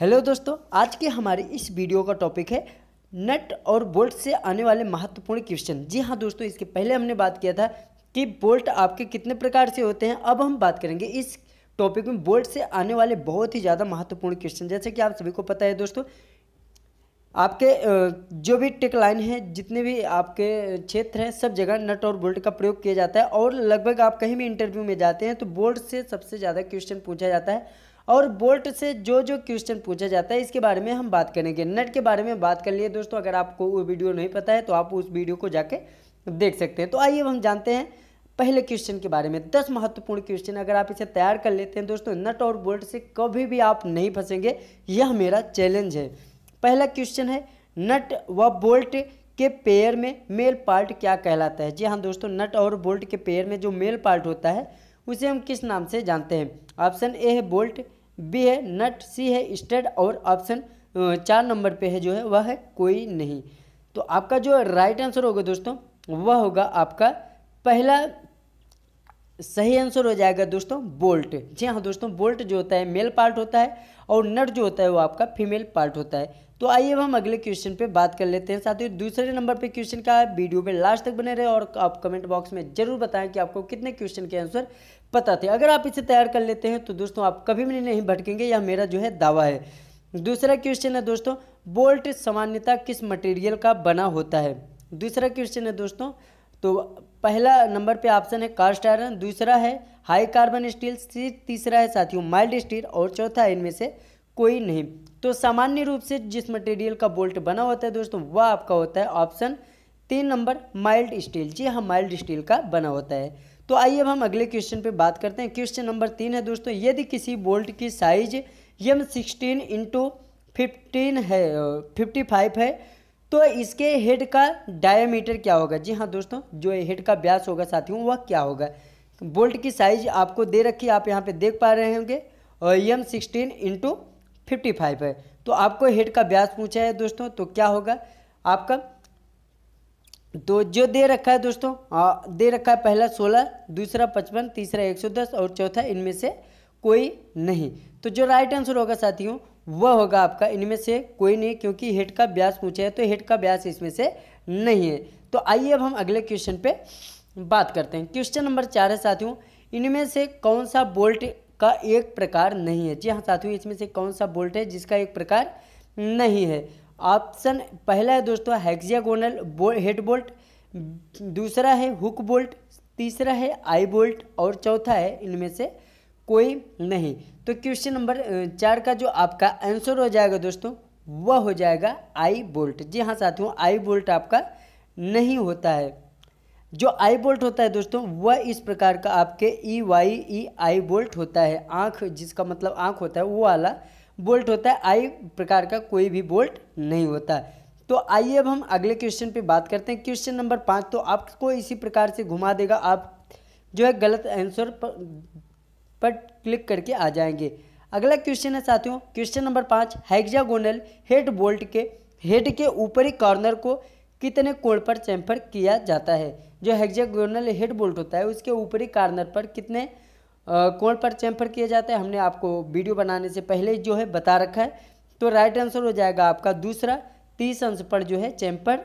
hello दोस्तों आज के हमारे इस वीडियो का टॉपिक है नट और बोल्ट से आने वाले महत्वपूर्ण क्वेश्चन जी हाँ दोस्तों इसके पहले हमने बात किया था कि बोल्ट आपके कितने प्रकार से होते हैं अब हम बात करेंगे इस टॉपिक में बोल्ट से आने वाले बहुत ही ज़्यादा महत्वपूर्ण क्वेश्चन जैसे कि आप सभी को पता है दोस्तों आपके जो भी टेक लाइन है जितने भी आपके क्षेत्र हैं सब जगह नट और बोल्ट का प्रयोग किया जाता है और लगभग आप कहीं भी इंटरव्यू में जाते हैं तो बोल्ट से सबसे ज़्यादा क्वेश्चन पूछा जाता है और बोल्ट से जो जो क्वेश्चन पूछा जाता है इसके बारे में हम बात करेंगे नट के बारे में बात कर लिए दोस्तों अगर आपको वो वीडियो नहीं पता है तो आप उस वीडियो को जाके देख सकते हैं तो आइए हम जानते हैं पहले क्वेश्चन के बारे में दस महत्वपूर्ण क्वेश्चन अगर आप इसे तैयार कर लेते हैं दोस्तों नट और बोल्ट से कभी भी आप नहीं फंसेंगे यह मेरा चैलेंज है पहला क्वेश्चन है नट व बोल्ट के पेयर में मेल पार्ट क्या कहलाता है जी हाँ दोस्तों नट और बोल्ट के पेयर में जो मेल पार्ट होता है उसे हम किस नाम से जानते हैं ऑप्शन ए है बोल्ट बी है नट सी है स्टेड और ऑप्शन चार नंबर पे है जो है वह है कोई नहीं तो आपका जो राइट आंसर होगा दोस्तों वह होगा आपका पहला सही आंसर हो जाएगा दोस्तों बोल्ट जी हाँ दोस्तों बोल्ट जो होता है मेल पार्ट होता है और नट जो होता है वो आपका फीमेल पार्ट होता है तो आइए अब हम अगले क्वेश्चन पे बात कर लेते हैं साथियों दूसरे नंबर पे क्वेश्चन का है वीडियो पे लास्ट तक बने रहे और आप कमेंट बॉक्स में जरूर बताएं कि आपको कितने क्वेश्चन के आंसर पता थे अगर आप इसे तैयार कर लेते हैं तो दोस्तों आप कभी भी नहीं भटकेंगे यह मेरा जो है दावा है दूसरा क्वेश्चन है दोस्तों बोल्ट सामान्यता किस मटेरियल का बना होता है दूसरा क्वेश्चन है दोस्तों तो पहला नंबर पे ऑप्शन है कास्ट आयरन दूसरा है हाई कार्बन स्टील तीसरा है साथियों माइल्ड स्टील और चौथा इनमें से कोई नहीं तो सामान्य रूप से जिस मटेरियल का बोल्ट बना होता है दोस्तों वह आपका होता है ऑप्शन तीन नंबर माइल्ड स्टील जी हाँ माइल्ड स्टील का बना होता है तो आइए अब हम अगले क्वेश्चन पे बात करते हैं क्वेश्चन नंबर तीन है दोस्तों यदि किसी बोल्ट की size M sixteen into fifteen है फिफ्टी फाइव है तो इसके हेड का डायामीटर क्या होगा जी हाँ दोस्तों जो हेड का ब्यास होगा साथियों वह क्या होगा बोल्ट की साइज आपको दे रखी आप यहाँ पे देख पा रहे होंगे M sixteen into fifty five है तो आपको हेड का ब्याज पूछा है दोस्तों तो क्या होगा आपका तो जो दे रखा है दोस्तों आ, दे रखा है पहला सोलह दूसरा पचपन तीसरा एक सौ दस और चौथा इनमें से कोई नहीं तो जो राइट आंसर होगा साथियों वह होगा आपका इनमें से कोई नहीं क्योंकि हेड का ब्यास पूछा है तो हेड का ब्यास इसमें से नहीं है तो आइए अब हम अगले क्वेश्चन पे बात करते हैं क्वेश्चन नंबर चार है साथियों इनमें से कौन सा बोल्ट का एक प्रकार नहीं है जी हाँ साथियों इसमें से कौन सा बोल्ट है जिसका एक प्रकार नहीं है ऑप्शन पहला है दोस्तों हैक्जियागोनल बो, हेड बोल्ट दूसरा है हुक बोल्ट तीसरा है आई बोल्ट और चौथा है इनमें से कोई नहीं तो क्वेश्चन नंबर चार का जो आपका आंसर हो जाएगा दोस्तों वह हो जाएगा आई बोल्ट जी हाँ साथियों आई बोल्ट आपका नहीं होता है जो आई बोल्ट होता है दोस्तों वह इस प्रकार का आपके ई वाई ई आई बोल्ट होता है आँख जिसका मतलब आँख होता है वो वाला बोल्ट होता है आई प्रकार का कोई भी बोल्ट नहीं होता है तो आइए अब हम अगले क्वेश्चन पे बात करते हैं क्वेश्चन नंबर पाँच तो आपको इसी प्रकार से घुमा देगा आप जो है गलत आंसर पर, पर क्लिक करके आ जाएंगे अगला क्वेश्चन है साथियों क्वेश्चन नंबर पाँच हेक्जागोनल हेड बोल्ट के हेड के ऊपरी कॉर्नर को कितने कोण पर चैम्फर किया जाता है जो हेक्जेगोनल हेड बोल्ट होता है उसके ऊपरी कार्नर पर कितने कोण पर चैम्फर किया जाता है हमने आपको वीडियो बनाने से पहले जो है बता रखा है तो राइट आंसर हो जाएगा आपका दूसरा तीस अंश पर जो है चैम्फर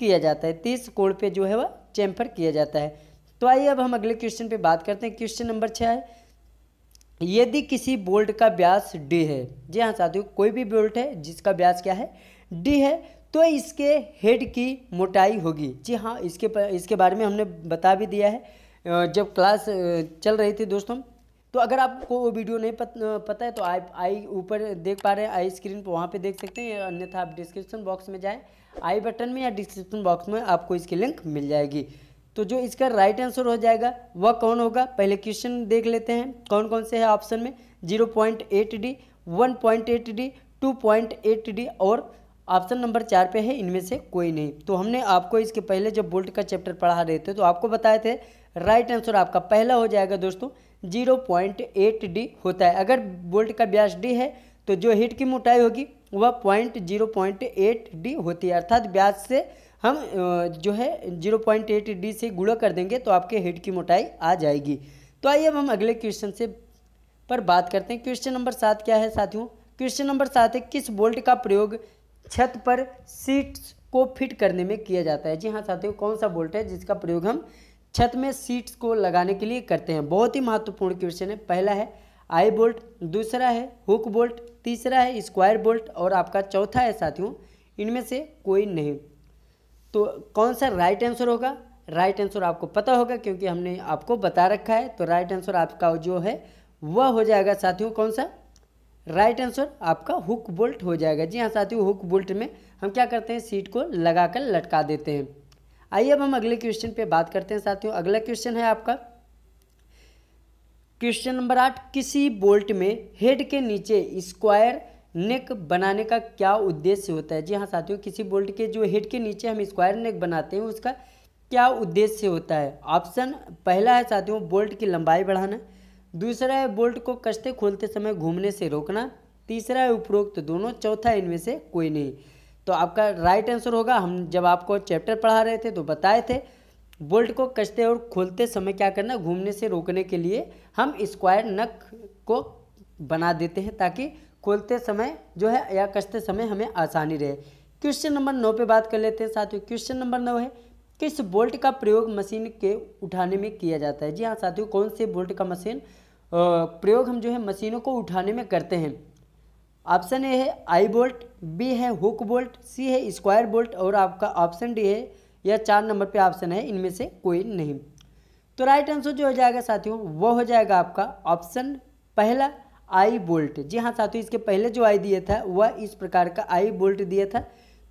किया जाता है तीस कोण पर जो है वह चैम्फर किया जाता है तो आइए अब हम अगले क्वेश्चन पर बात करते हैं क्वेश्चन नंबर छः है यदि किसी बोल्ट का ब्यास डी है जी हाँ साथियों कोई भी बोल्ट है जिसका ब्यास क्या है डी है तो इसके हेड की मोटाई होगी जी हाँ इसके इसके बारे में हमने बता भी दिया है जब क्लास चल रही थी दोस्तों तो अगर आपको वो वीडियो नहीं पत, पता है तो आप आई ऊपर देख पा रहे हैं आई स्क्रीन पर वहाँ पे देख सकते हैं अन्यथा आप डिस्क्रिप्शन बॉक्स में जाएं आई बटन में या डिस्क्रिप्शन बॉक्स में आपको इसकी लिंक मिल जाएगी तो जो इसका राइट आंसर हो जाएगा वह कौन होगा पहले क्वेश्चन देख लेते हैं कौन कौन से है ऑप्शन में zero point eight D one point eight D two point eight D और ऑप्शन नंबर चार पे है इनमें से कोई नहीं तो हमने आपको इसके पहले जब बोल्ट का चैप्टर पढ़ा रहे थे तो आपको बताए थे राइट आंसर आपका पहला हो जाएगा दोस्तों जीरो पॉइंट एट डी होता है अगर बोल्ट का ब्यास डी है तो जो हिट की मोटाई होगी वह point zero point eight D होती है अर्थात ब्याज से हम जो है जीरो पॉइंट एट डी से गुड़ा कर देंगे तो आपके हिट की मोटाई आ जाएगी तो आइए अब हम अगले क्वेश्चन से पर बात करते हैं क्वेश्चन नंबर सात क्या है साथियों क्वेश्चन नंबर सात है किस बोल्ट का प्रयोग छत पर सीट्स को फिट करने में किया जाता है जी हाँ साथियों कौन सा बोल्ट है जिसका प्रयोग हम छत में सीट्स को लगाने के लिए करते हैं बहुत ही महत्वपूर्ण क्वेश्चन है पहला है आई बोल्ट दूसरा है हुक बोल्ट तीसरा है स्क्वायर बोल्ट और आपका चौथा है साथियों इनमें से कोई नहीं तो कौन सा राइट आंसर होगा राइट आंसर आपको पता होगा क्योंकि हमने आपको बता रखा है तो राइट आंसर आपका जो है वह हो जाएगा साथियों कौन सा राइट right आंसर आपका हुक बोल्ट हो जाएगा जी हाँ साथियों हुक बोल्ट में हम क्या करते हैं सीट को लगा कर लटका देते हैं आइए अब हम अगले क्वेश्चन पे बात करते हैं साथियों अगला क्वेश्चन है आपका क्वेश्चन नंबर आठ किसी बोल्ट में हेड के नीचे स्क्वायर नेक बनाने का क्या उद्देश्य होता है जी हाँ साथियों किसी बोल्ट के जो हेड के नीचे हम स्क्वायर नेक बनाते हैं उसका क्या उद्देश्य होता है ऑप्शन पहला है साथियों बोल्ट की लंबाई बढ़ाना दूसरा है बोल्ट को कसते खोलते समय घूमने से रोकना तीसरा है उपरोक्त तो दोनों चौथा इनमें से कोई नहीं तो आपका राइट आंसर होगा हम जब आपको चैप्टर पढ़ा रहे थे तो बताए थे बोल्ट को कसते और खोलते समय क्या करना घूमने से रोकने के लिए हम स्क्वायर नक को बना देते हैं ताकि खोलते समय जो है या कसते समय हमें आसानी रहे क्वेश्चन नंबर नौ पे बात कर लेते हैं साथियों क्वेश्चन नंबर नौ है किस बोल्ट का प्रयोग मशीन के उठाने में किया जाता है जी हाँ साथियों कौन से बोल्ट का मशीन प्रयोग हम जो है मशीनों को उठाने में करते हैं ऑप्शन ए है आई बोल्ट बी है हुक बोल्ट सी है स्क्वायर बोल्ट और आपका ऑप्शन डी है यह चार नंबर पे ऑप्शन है इनमें से कोई नहीं तो राइट आंसर जो हो जाएगा साथियों वो हो जाएगा आपका ऑप्शन पहला आई बोल्ट जी हाँ साथियों इसके पहले जो आई दिया था वह इस प्रकार का आई बोल्ट दिया था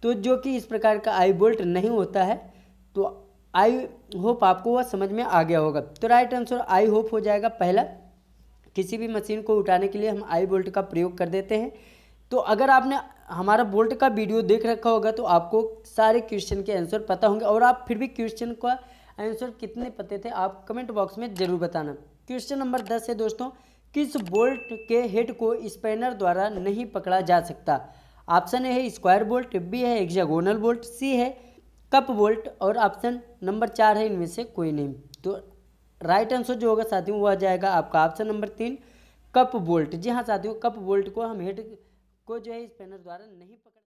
तो जो कि इस प्रकार का आई बोल्ट नहीं होता है तो आई होप आपको वह समझ में आ गया होगा तो राइट आंसर आई होप हो जाएगा पहला किसी भी मशीन को उठाने के लिए हम आई बोल्ट का प्रयोग कर देते हैं तो अगर आपने हमारा बोल्ट का वीडियो देख रखा होगा तो आपको सारे क्वेश्चन के आंसर पता होंगे और आप फिर भी क्वेश्चन का आंसर कितने पते थे आप कमेंट बॉक्स में ज़रूर बताना क्वेश्चन नंबर दस है दोस्तों किस बोल्ट के हेड को स्पैनर द्वारा नहीं पकड़ा जा सकता ऑप्शन ए है स्क्वायर बोल्ट बी है एग्जागोनल बोल्ट सी है कप बोल्ट और ऑप्शन नंबर चार है इनमें से कोई नहीं तो राइट आंसर जो होगा साथियों वह जाएगा आपका ऑप्शन नंबर तीन कप बोल्ट जी हाँ साथियों कप बोल्ट को हम हेड को जो है इस पेनर द्वारा नहीं पकड़